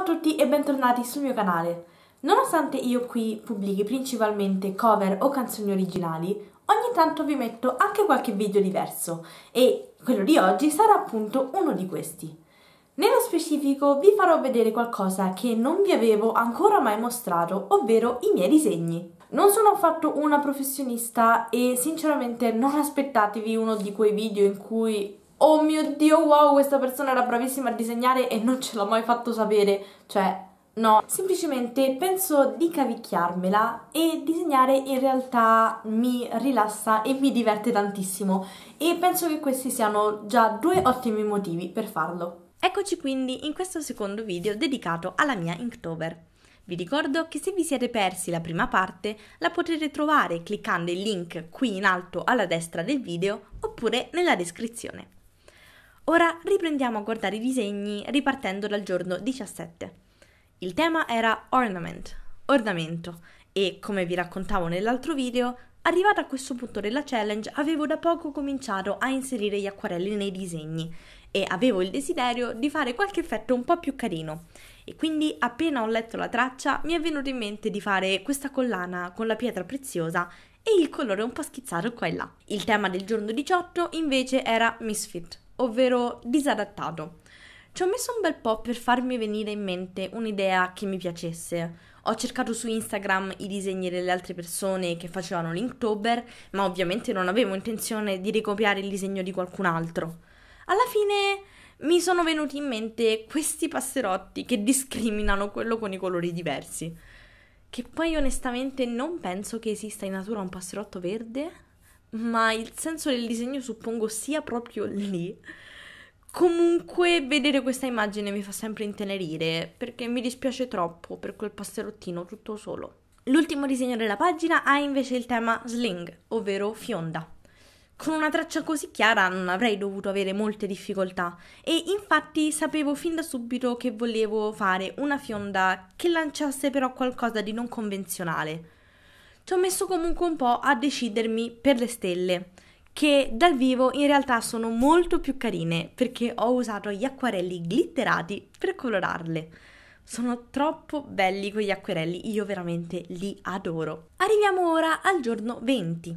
Ciao a tutti e bentornati sul mio canale. Nonostante io qui pubblichi principalmente cover o canzoni originali, ogni tanto vi metto anche qualche video diverso e quello di oggi sarà appunto uno di questi. Nello specifico vi farò vedere qualcosa che non vi avevo ancora mai mostrato, ovvero i miei disegni. Non sono affatto una professionista e sinceramente non aspettatevi uno di quei video in cui oh mio Dio, wow, questa persona era bravissima a disegnare e non ce l'ho mai fatto sapere, cioè... No, semplicemente penso di cavicchiarmela e disegnare in realtà mi rilassa e mi diverte tantissimo e penso che questi siano già due ottimi motivi per farlo. Eccoci quindi in questo secondo video dedicato alla mia Inktober. Vi ricordo che se vi siete persi la prima parte la potete trovare cliccando il link qui in alto alla destra del video oppure nella descrizione. Ora riprendiamo a guardare i disegni ripartendo dal giorno 17. Il tema era ornament, ornamento, e come vi raccontavo nell'altro video, arrivata a questo punto della challenge avevo da poco cominciato a inserire gli acquarelli nei disegni e avevo il desiderio di fare qualche effetto un po' più carino. E quindi appena ho letto la traccia mi è venuto in mente di fare questa collana con la pietra preziosa e il colore un po' schizzato qua e là. Il tema del giorno 18 invece era Misfit, ovvero disadattato. Ci ho messo un bel po' per farmi venire in mente un'idea che mi piacesse. Ho cercato su Instagram i disegni delle altre persone che facevano l'Inktober, ma ovviamente non avevo intenzione di ricopiare il disegno di qualcun altro. Alla fine mi sono venuti in mente questi passerotti che discriminano quello con i colori diversi. Che poi onestamente non penso che esista in natura un passerotto verde, ma il senso del disegno suppongo sia proprio lì. Comunque vedere questa immagine mi fa sempre intenerire perché mi dispiace troppo per quel passerottino tutto solo. L'ultimo disegno della pagina ha invece il tema sling, ovvero fionda. Con una traccia così chiara non avrei dovuto avere molte difficoltà e infatti sapevo fin da subito che volevo fare una fionda che lanciasse però qualcosa di non convenzionale ci ho messo comunque un po' a decidermi per le stelle, che dal vivo in realtà sono molto più carine perché ho usato gli acquerelli glitterati per colorarle. Sono troppo belli quegli acquerelli, io veramente li adoro. Arriviamo ora al giorno 20.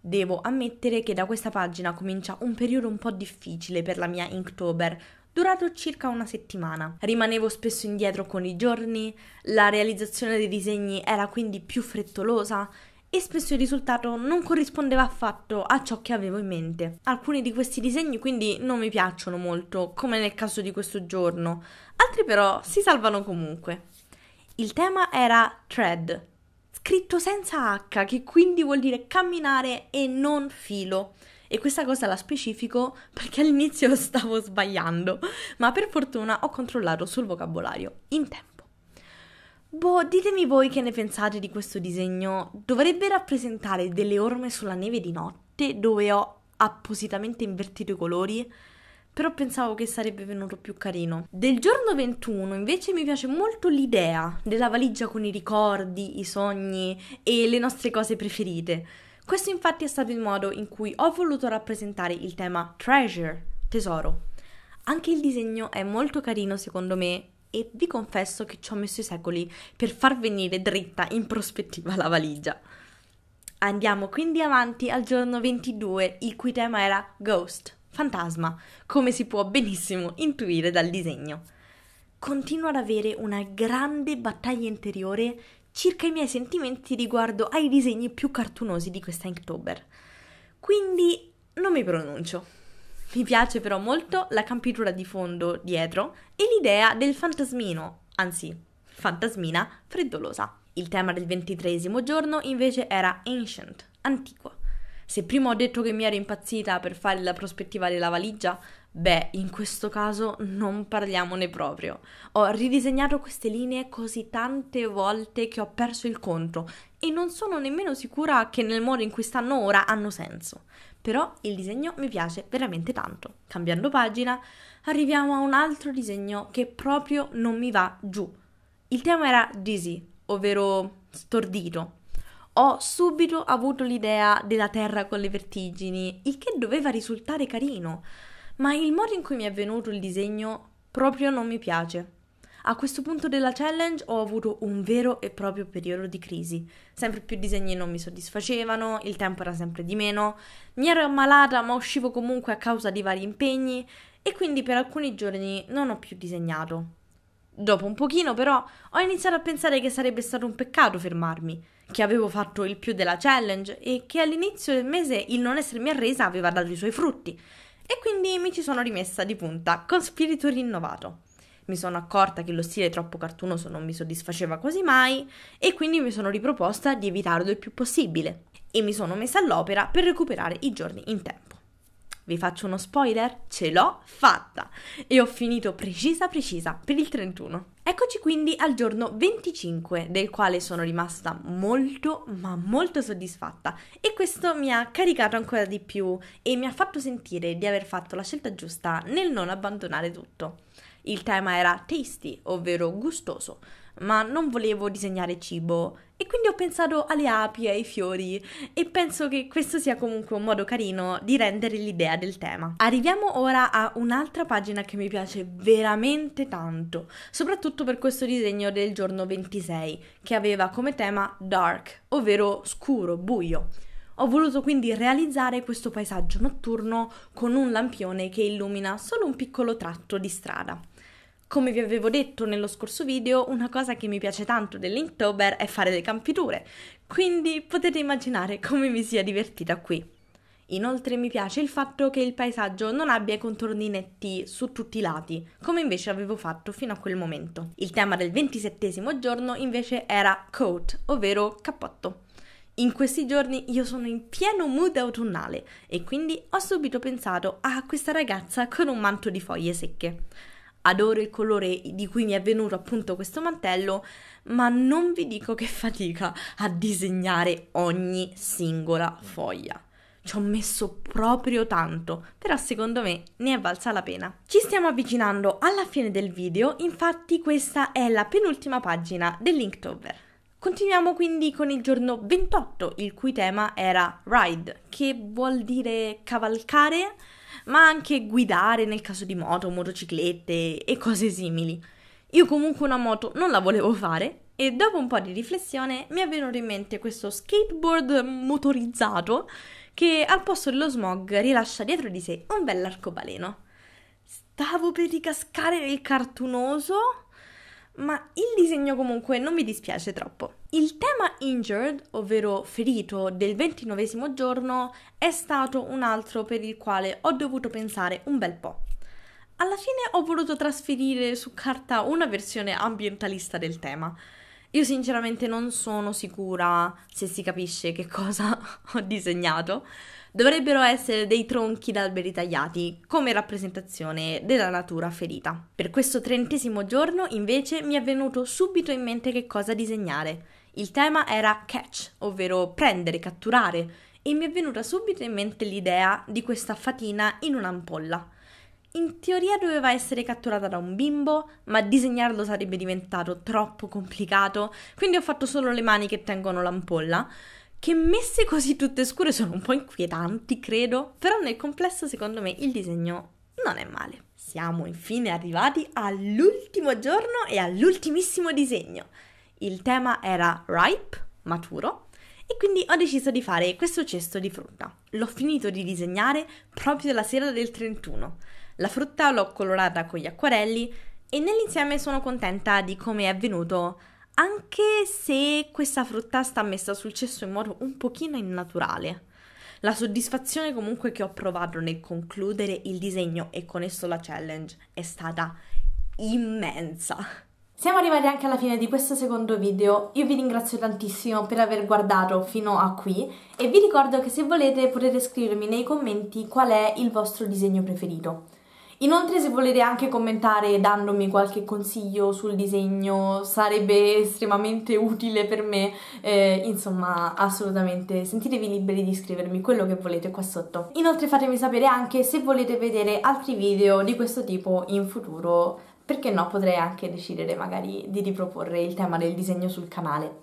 Devo ammettere che da questa pagina comincia un periodo un po' difficile per la mia Inktober, durato circa una settimana. Rimanevo spesso indietro con i giorni, la realizzazione dei disegni era quindi più frettolosa e spesso il risultato non corrispondeva affatto a ciò che avevo in mente. Alcuni di questi disegni quindi non mi piacciono molto, come nel caso di questo giorno, altri però si salvano comunque. Il tema era thread, scritto senza H, che quindi vuol dire camminare e non filo e questa cosa la specifico perché all'inizio lo stavo sbagliando, ma per fortuna ho controllato sul vocabolario in tempo. Boh, ditemi voi che ne pensate di questo disegno. Dovrebbe rappresentare delle orme sulla neve di notte dove ho appositamente invertito i colori però pensavo che sarebbe venuto più carino. Del giorno 21 invece mi piace molto l'idea della valigia con i ricordi, i sogni e le nostre cose preferite. Questo infatti è stato il modo in cui ho voluto rappresentare il tema treasure, tesoro. Anche il disegno è molto carino secondo me e vi confesso che ci ho messo i secoli per far venire dritta in prospettiva la valigia. Andiamo quindi avanti al giorno 22, il cui tema era Ghost, fantasma, come si può benissimo intuire dal disegno. Continuo ad avere una grande battaglia interiore circa i miei sentimenti riguardo ai disegni più cartunosi di questa Inktober. Quindi non mi pronuncio. Mi piace però molto la campitura di fondo dietro e l'idea del fantasmino, anzi, fantasmina freddolosa. Il tema del ventitresimo giorno invece era ancient, antico. Se prima ho detto che mi ero impazzita per fare la prospettiva della valigia, beh, in questo caso non parliamone proprio. Ho ridisegnato queste linee così tante volte che ho perso il conto e non sono nemmeno sicura che nel modo in cui stanno ora hanno senso. Però il disegno mi piace veramente tanto. Cambiando pagina, arriviamo a un altro disegno che proprio non mi va giù. Il tema era dizzy, ovvero stordito, ho subito avuto l'idea della Terra con le vertigini, il che doveva risultare carino, ma il modo in cui mi è venuto il disegno proprio non mi piace. A questo punto della challenge ho avuto un vero e proprio periodo di crisi. Sempre più disegni non mi soddisfacevano, il tempo era sempre di meno, mi ero ammalata ma uscivo comunque a causa di vari impegni e quindi per alcuni giorni non ho più disegnato. Dopo un pochino però ho iniziato a pensare che sarebbe stato un peccato fermarmi, che avevo fatto il più della challenge e che all'inizio del mese il non essermi arresa aveva dato i suoi frutti e quindi mi ci sono rimessa di punta con spirito rinnovato. Mi sono accorta che lo stile troppo cartunoso non mi soddisfaceva quasi mai e quindi mi sono riproposta di evitarlo il più possibile e mi sono messa all'opera per recuperare i giorni in tempo vi faccio uno spoiler, ce l'ho fatta e ho finito precisa precisa per il 31. Eccoci quindi al giorno 25 del quale sono rimasta molto ma molto soddisfatta e questo mi ha caricato ancora di più e mi ha fatto sentire di aver fatto la scelta giusta nel non abbandonare tutto. Il tema era tasty, ovvero gustoso, ma non volevo disegnare cibo e quindi ho pensato alle api e ai fiori e penso che questo sia comunque un modo carino di rendere l'idea del tema. Arriviamo ora a un'altra pagina che mi piace veramente tanto, soprattutto per questo disegno del giorno 26 che aveva come tema dark, ovvero scuro, buio. Ho voluto quindi realizzare questo paesaggio notturno con un lampione che illumina solo un piccolo tratto di strada. Come vi avevo detto nello scorso video, una cosa che mi piace tanto dell'Inktober è fare le campiture, quindi potete immaginare come mi sia divertita qui. Inoltre mi piace il fatto che il paesaggio non abbia contorni netti su tutti i lati, come invece avevo fatto fino a quel momento. Il tema del 27 giorno invece era coat, ovvero cappotto. In questi giorni io sono in pieno mood autunnale e quindi ho subito pensato a questa ragazza con un manto di foglie secche adoro il colore di cui mi è venuto appunto questo mantello, ma non vi dico che fatica a disegnare ogni singola mm. foglia. Ci ho messo proprio tanto, però secondo me ne è valsa la pena. Ci stiamo avvicinando alla fine del video, infatti questa è la penultima pagina dell'Inktober. Continuiamo quindi con il giorno 28, il cui tema era Ride, che vuol dire cavalcare, ma anche guidare nel caso di moto, motociclette e cose simili. Io comunque una moto non la volevo fare e dopo un po' di riflessione mi è venuto in mente questo skateboard motorizzato che al posto dello smog rilascia dietro di sé un bell'arcobaleno. Stavo per ricascare nel cartunoso ma il disegno comunque non mi dispiace troppo. Il tema injured, ovvero ferito, del ventinovesimo giorno è stato un altro per il quale ho dovuto pensare un bel po'. Alla fine ho voluto trasferire su carta una versione ambientalista del tema. Io sinceramente non sono sicura se si capisce che cosa ho disegnato, dovrebbero essere dei tronchi d'alberi tagliati, come rappresentazione della natura ferita. Per questo trentesimo giorno, invece, mi è venuto subito in mente che cosa disegnare. Il tema era catch, ovvero prendere, catturare, e mi è venuta subito in mente l'idea di questa fatina in un'ampolla. In teoria doveva essere catturata da un bimbo, ma disegnarlo sarebbe diventato troppo complicato, quindi ho fatto solo le mani che tengono l'ampolla che messe così tutte scure sono un po' inquietanti, credo, però nel complesso secondo me il disegno non è male. Siamo infine arrivati all'ultimo giorno e all'ultimissimo disegno. Il tema era ripe, maturo, e quindi ho deciso di fare questo cesto di frutta. L'ho finito di disegnare proprio la sera del 31. La frutta l'ho colorata con gli acquarelli e nell'insieme sono contenta di come è avvenuto anche se questa frutta sta messa sul cesso in modo un pochino innaturale. La soddisfazione comunque che ho provato nel concludere il disegno e con esso la challenge è stata immensa. Siamo arrivati anche alla fine di questo secondo video, io vi ringrazio tantissimo per aver guardato fino a qui e vi ricordo che se volete potete scrivermi nei commenti qual è il vostro disegno preferito. Inoltre se volete anche commentare dandomi qualche consiglio sul disegno sarebbe estremamente utile per me, eh, insomma assolutamente sentitevi liberi di scrivermi quello che volete qua sotto. Inoltre fatemi sapere anche se volete vedere altri video di questo tipo in futuro, perché no potrei anche decidere magari di riproporre il tema del disegno sul canale.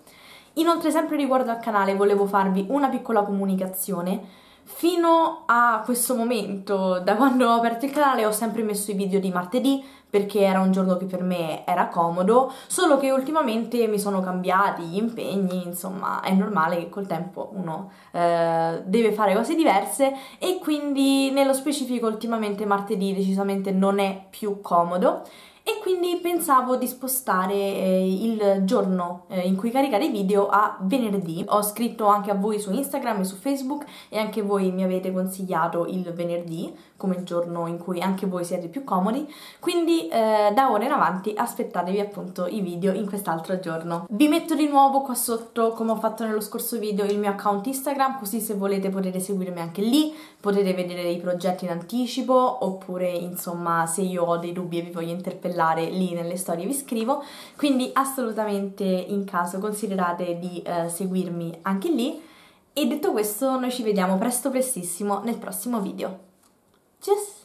Inoltre sempre riguardo al canale volevo farvi una piccola comunicazione, Fino a questo momento, da quando ho aperto il canale, ho sempre messo i video di martedì perché era un giorno che per me era comodo, solo che ultimamente mi sono cambiati gli impegni, insomma è normale che col tempo uno eh, deve fare cose diverse e quindi nello specifico ultimamente martedì decisamente non è più comodo e quindi pensavo di spostare eh, il giorno eh, in cui caricare i video a venerdì. Ho scritto anche a voi su Instagram e su Facebook e anche voi mi avete consigliato il venerdì come giorno in cui anche voi siete più comodi, quindi eh, da ora in avanti aspettatevi appunto i video in quest'altro giorno. Vi metto di nuovo qua sotto, come ho fatto nello scorso video, il mio account Instagram, così se volete potete seguirmi anche lì, potete vedere i progetti in anticipo oppure insomma se io ho dei dubbi e vi voglio interpellare cancellare lì nelle storie vi scrivo, quindi assolutamente in caso considerate di eh, seguirmi anche lì. E detto questo, noi ci vediamo presto prestissimo nel prossimo video. Ciao!